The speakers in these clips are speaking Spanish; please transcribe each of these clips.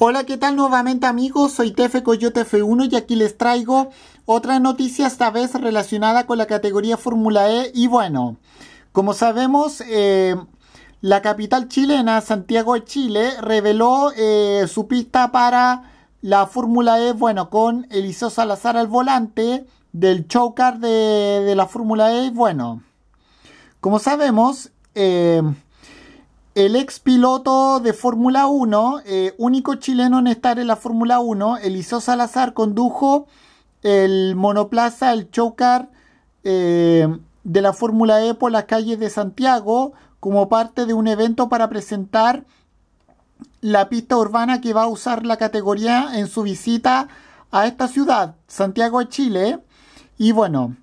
Hola, ¿qué tal nuevamente amigos? Soy Tefe Coyote F1 y aquí les traigo otra noticia esta vez relacionada con la categoría Fórmula E y bueno, como sabemos, eh, la capital chilena, Santiago de Chile, reveló eh, su pista para la Fórmula E, bueno, con Eliseo Salazar al volante del chocar de, la Fórmula E, bueno, como sabemos, eh, el ex piloto de Fórmula 1, eh, único chileno en estar en la Fórmula 1, Eliso Salazar, condujo el monoplaza, el showcar eh, de la Fórmula E por las calles de Santiago como parte de un evento para presentar la pista urbana que va a usar la categoría en su visita a esta ciudad, Santiago de Chile. Y bueno,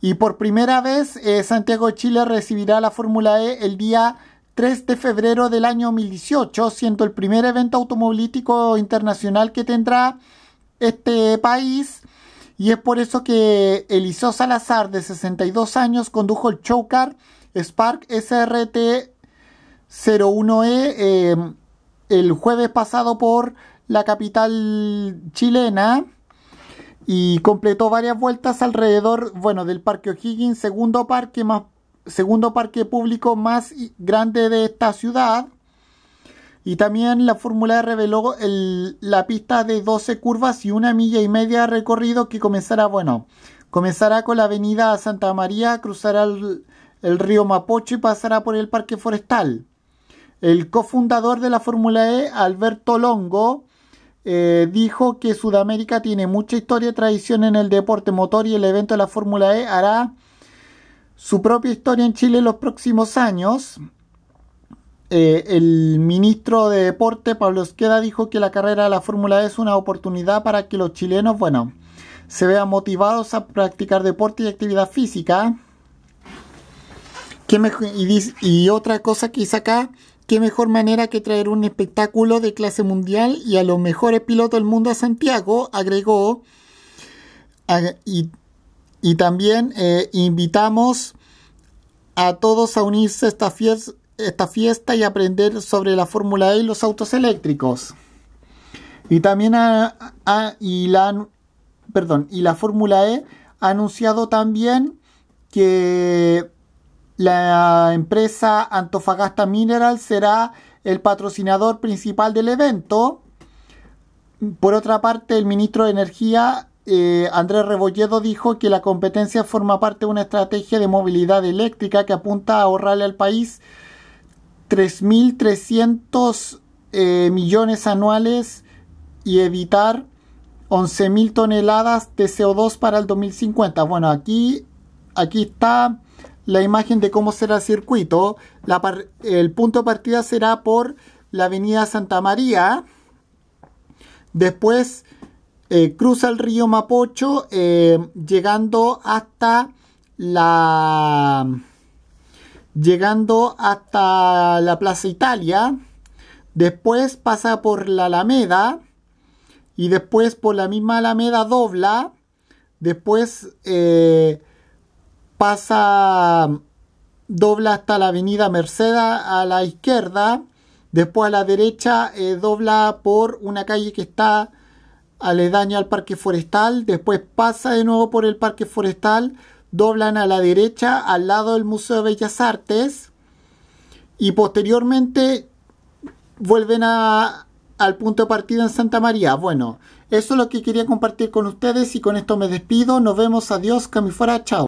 y por primera vez eh, Santiago de Chile recibirá la Fórmula E el día 3 de febrero del año 2018, siendo el primer evento automovilístico internacional que tendrá este país. Y es por eso que Eliseo Salazar, de 62 años, condujo el showcar Spark SRT-01E em, el jueves pasado por la capital chilena y completó varias vueltas alrededor, bueno, del Parque O'Higgins, segundo parque más segundo parque público más grande de esta ciudad. Y también la fórmula reveló la pista de 12 curvas y una milla y media de recorrido que comenzará, bueno, comenzará con la avenida Santa María, cruzará el, río Mapocho y pasará por el parque forestal. El cofundador de la Fórmula E, Alberto Longo, eh, dijo que Sudamérica tiene mucha historia y tradición en el deporte motor y el evento de la Fórmula E hará su propia historia en Chile en los próximos años. Eh, el ministro de Deporte, Pablo Esqueda, dijo que la carrera de la Fórmula e es una oportunidad para que los chilenos, bueno, se vean motivados a practicar deporte y actividad física. y, otra cosa que hizo acá, qué mejor manera que traer un espectáculo de clase mundial y a los mejores pilotos del mundo a Santiago, agregó. Y también eh, invitamos a todos a unirse a esta, fiesta, y aprender sobre la Fórmula E y los autos eléctricos. Y también perdón, y la Fórmula E ha anunciado también que la empresa Antofagasta Mineral será el patrocinador principal del evento. Por otra parte, el ministro de Energía eh, Andrés Rebolledo dijo que la competencia forma parte de una estrategia de movilidad eléctrica que apunta a ahorrarle al país 3.300 eh, millones anuales y evitar 11.000 toneladas de CO2 para el 2050. Bueno, aquí, aquí está la imagen de cómo será el circuito. el punto de partida será por la avenida Santa María. Después eh, cruza el río Mapocho eh, llegando hasta la llegando hasta la Plaza Italia después pasa por la Alameda y después por la misma Alameda dobla después eh, pasa dobla hasta la avenida Mercedes a la izquierda después a la derecha dobla por una calle que está aledaña al parque forestal, después pasa de nuevo por el parque forestal, doblan a la derecha al lado del Museo de Bellas Artes y posteriormente vuelven a, al punto de partida en Santa María. Bueno, eso es lo que quería compartir con ustedes y con esto me despido. Nos vemos, adiós, Camifora, chao.